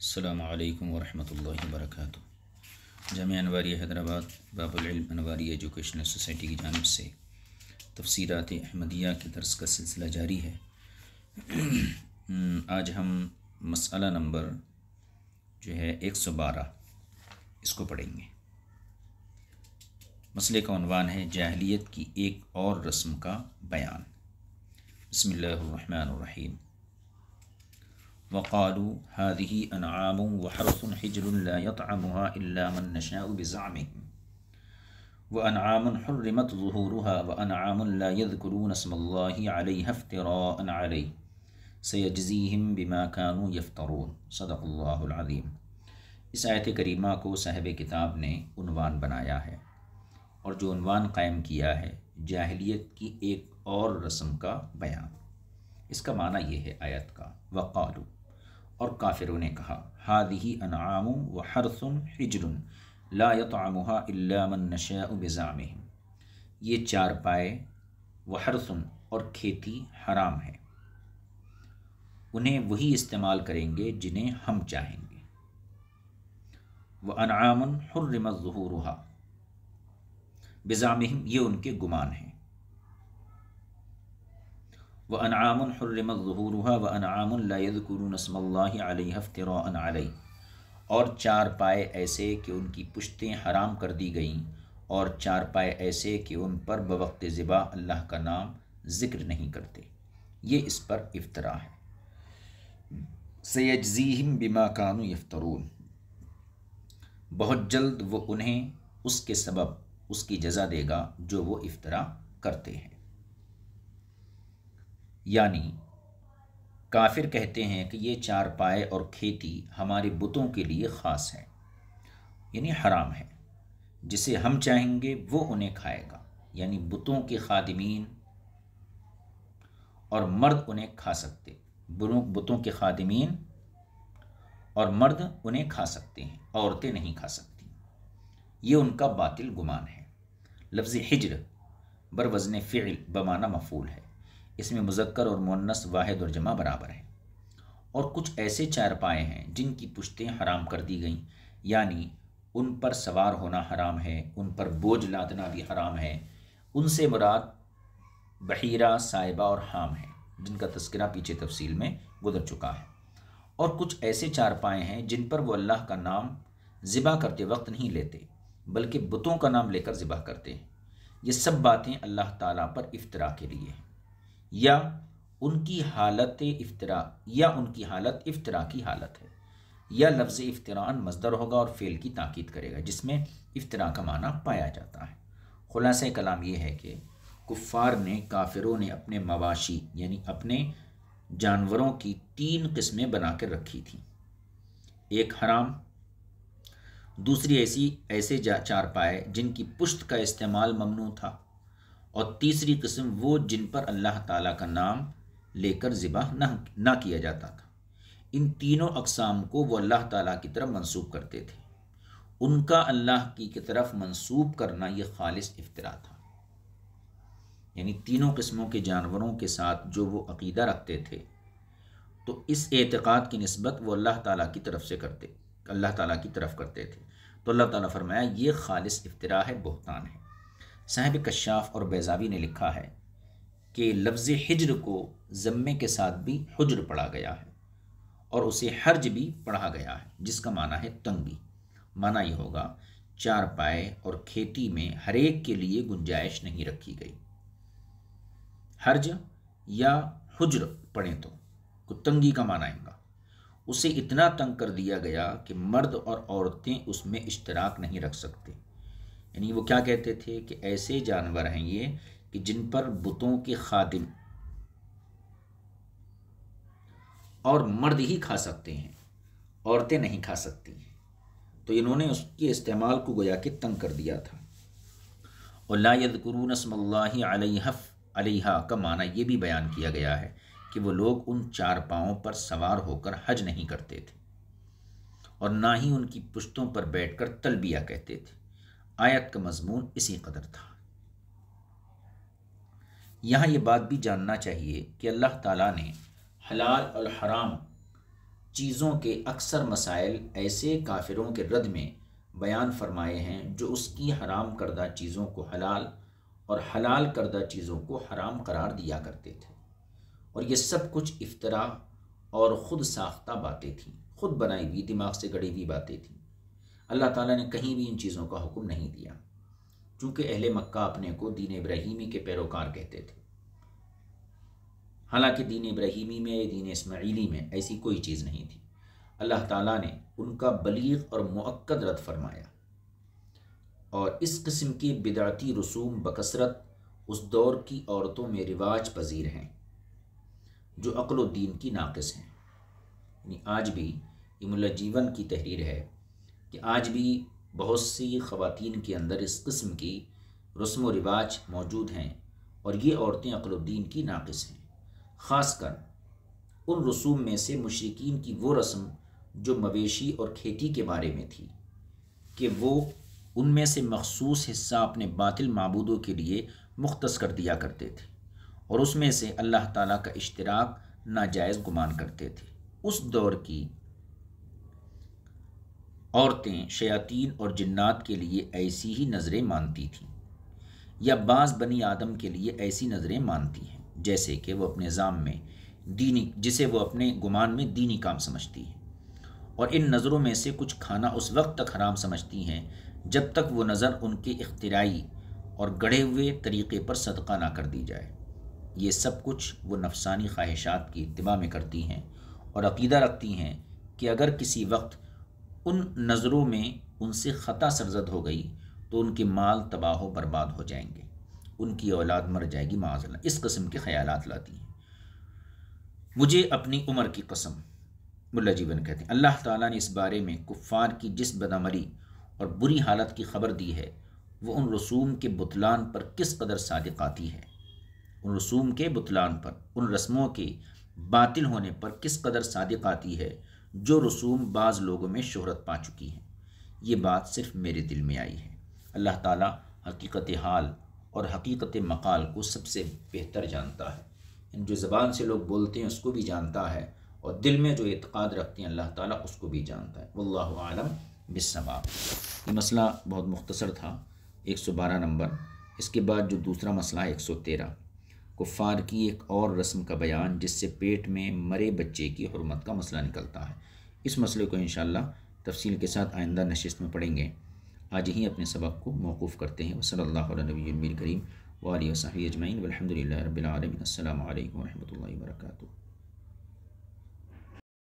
अल्लाम वरहमल वर्क जाम अनवारी हैदराबाद बाबुलम अनवारी एजुकेशनल सोसाइटी की जानब से तफसीरत अहमदिया के दर्स का सिलसिला जारी है आज हम मसला नंबर जो है एक सौ बारह इसको पढ़ेंगे मसले का अनवान है जाहलीत की एक और रस्म का बयान बसमीम वक़ालू हादही अनआम वहरस हजर ला यतमहा मन नशा बज़ाम व अनआम हरमत ظहूरहा व अनआम ला यदकरून असमल्लाफ़तरान सयजीम बिमा कानू यफ़तरून सदक़ल्लाज़ीम इस आयत करीमा को साहब किताब ने उनवान बनाया है और जो उनवान कायम किया है जाहलीत की एक और रस्म का बयान इसका माना यह है आयत का वक़ालू और काफिरों ने कहा हादही अनाम व हरसुन हिजरन लायतमहा इलामन नशा ये चार पाए व हरसुन और खेती हराम है उन्हें वही इस्तेमाल करेंगे जिन्हें हम चाहेंगे व अनामन हर्रमत ज़हूर बज़ाम ये उनके गुमान हैं व अनाम हर्रमूरहा व अनाम लाकुरस्मल्लाफ़्तरान और चार पाए ऐसे कि उनकी पुश्तें हराम कर दी गईं और चार पाए ऐसे कि उन पर बवक्त ज़िबा अल्लाह का नाम ज़िक्र नहीं करते ये इस पर इफ्तरा है सैजीम बिमा कानू यफ्तरून बहुत जल्द वो उन्हें उसके सबब उसकी जजा देगा जो वो इफ्तरा करते हैं यानी काफिर कहते हैं कि ये चारपाए और खेती हमारे बुतों के लिए ख़ास है यानी हराम है जिसे हम चाहेंगे वो उन्हें खाएगा यानी बुतों के खादिमीन और मर्द उन्हें खा सकते बुतों के खादिमीन और मर्द उन्हें खा सकते हैं औरतें नहीं खा सकती ये उनका बातिल गुमान है लफ्ज़ हिजर बर वज़न फ़िल बमाना मफूल है इसमें मुजक्कर और मुन्नस वाहिद और जमा बराबर हैं और कुछ ऐसे चारपाए हैं जिनकी पुश्तें हराम कर दी गईं यानी उन पर सवार होना हराम है उन पर बोझ लादना भी हराम है उनसे मुराद बहीरा साहिबा और हाम है जिनका तस्करा पीछे तफसील में गुजर चुका है और कुछ ऐसे चारपाए हैं जिन पर वो अल्लाह का नाम ज़िबा करते वक्त नहीं लेते बल्कि बुतों का नाम लेकर ज़िबा करते हैं ये सब बातें अल्लाह ताला पर इफ्तरा के लिए हैं या उनकी हालत इफ्तरा या उनकी हालत इफ्तरा की हालत है या लफ्ज़ इफ्तरान मजदर होगा और फेल की ताकीद करेगा जिसमें इफ्तरा का माना पाया जाता है खुलास कलाम ये है कि कुफ़ार ने काफिरों ने अपने मवाशी यानी अपने जानवरों की तीन किस्में बना कर रखी थी एक हराम दूसरी ऐसी ऐसे चार पाए जिनकी पुश्त का इस्तेमाल ममनू था और तीसरी किस्म वो जिन पर अल्लाह ताला का नाम लेकर ज़िबा ना ना किया जाता था इन तीनों अकसाम को वो अल्लाह ताला की तरफ मंसूब करते थे उनका अल्लाह की की तरफ मंसूब करना ये खालिस इफ्तरा था यानी तीनों किस्मों के जानवरों के साथ जो वो अकीदा रखते थे तो इस एतक़ाद की नस्बत वो अल्लाह ताला की तरफ से करते अल्लाह ताला की तरफ करते थे तो अल्लाह ताला फरमाया ये खालिस इफ्तरा है बहतान है साहब कश्याफ और बैजावी ने लिखा है कि लफ्ज़ हिजर को ज़म्मे के साथ भी हजर पढ़ा गया है और उसे हर्ज भी पढ़ा गया है जिसका माना है तंगी माना ये होगा चार पाए और खेती में हरेक के लिए गुंजाइश नहीं रखी गई हर्ज या हजर पढ़ें तो को तंगी का माना आएगा उसे इतना तंग कर दिया गया कि मर्द और औरतें उसमें इश्तराक नहीं रख सकते यानी वो क्या कहते थे कि ऐसे जानवर हैं ये कि जिन पर बुतों के खादिम और मर्द ही खा सकते हैं औरतें नहीं खा सकती हैं तो इन्होंने उसके इस्तेमाल को गोया के तंग कर दिया था और लायदकरून अलहफ का माना ये भी बयान किया गया है कि वो लोग उन चार पाओं पर सवार होकर हज नहीं करते थे और ना ही उनकी पुश्तों पर बैठकर तलबिया कहते थे आयत का मजमून इसी कदर था यहाँ ये बात भी जानना चाहिए कि अल्लाह ताला ने हलाल और हराम चीज़ों के अक्सर मसाइल ऐसे काफिरों के रद में बयान फरमाए हैं जो उसकी हराम करदा चीज़ों को हलाल और हलाल करदा चीज़ों को हराम करार दिया करते थे और ये सब कुछ इफ्तरा और ख़ुद साख्ता बातें थीं खुद बनाई हुई दिमाग से गढ़ी हुई बातें थीं अल्लाह ताला ने कहीं भी इन चीज़ों का हुक्म नहीं दिया चूँकि अहले मक्का अपने को दीन इब्राहिमी के पैरोकार कहते थे हालांकि दीन इब्राहिमी में दीन इसमाइली में ऐसी कोई चीज़ नहीं थी अल्लाह ताला ने उनका बलीग और मक्द रद्द फरमाया और इस किस्म की बिदाती रसूम बकसरत उस दौर की औरतों में रिवाज पजीर हैं जो अक्ल दीन की नाकस हैं यानी आज भी ये जीवन की तहरीर है कि आज भी बहुत सी ख़वान के अंदर इस कस्म की रस्म व रिवाज मौजूद हैं और ये औरतें अकलुद्दीन की नाकस हैं ख़ास कर उन रसूम में से मशरकिन की वो रस्म जो मवेशी और खेती के बारे में थी कि वो उनमें से मखसूस हिस्सा अपने बातिल मबूदों के लिए मुख्तस कर दिया करते थे और उसमें से अल्लाह ताला का इश्तराक नाजायज़ गुमान करते थे उस दौर की औरतें शयातीन और जन्नात के लिए ऐसी ही नज़रें मानती थीं या बास बनी आदम के लिए ऐसी नज़रें मानती हैं जैसे कि वो अपने जाम में दीनी जिसे वो अपने गुमान में दीनी काम समझती हैं और इन नज़रों में से कुछ खाना उस वक्त तक हराम समझती हैं जब तक वो नज़र उनके इख्तराई और गढ़े हुए तरीक़े पर सदका ना कर दी जाए ये सब कुछ वो नफसानी ख्वाहिशात की इतबा में करती हैं और अकीदा रखती हैं कि अगर किसी वक्त उन नज़रों में उनसे ख़ता सरजद हो गई तो उनके माल तबाह बर्बाद हो जाएंगे उनकी औलाद मर जाएगी माजला इस कस्म के ख्याल लाती हैं मुझे अपनी उम्र की कसम मुला जीवन कहते हैं अल्लाह ताला ने इस बारे में कुफ़ार की जिस बदमरी और बुरी हालत की खबर दी है वो उन रसूम के बुतलान पर किस कदर सादिक आती है उन रसूम के बुतलान पर उन रस्मों के बातिल होने पर किस कदर सादिक आती है जो रसूम बाज़ लोगों में शहरत पा चुकी हैं ये बात सिर्फ मेरे दिल में आई है अल्लाह ताला हकीकत हाल और हकीकत मकाल को सबसे बेहतर जानता है जो ज़बान से लोग बोलते हैं उसको भी जानता है और दिल में जो एतक़ाद रखते हैं अल्लाह ताला उसको भी जानता है वल्लाह आलम बिसवाब ये मसला बहुत मुख्तसर था एक सौ बारह नंबर इसके बाद जो दूसरा मसला है एक सौ तेरह कुफ़ार की एक और रस्म का बयान जिससे पेट में मरे बच्चे की हरमत का मसला निकलता है इस मसले को इन तफसील के साथ आइंदा नशस्त में पढ़ेंगे आज ही अपने सबक को मौकूफ़ करते हैं वसल नबीमीर करीम वाली वसाही अजमैन वरहमदिल्ला रबालमीन अल्लाम वर्का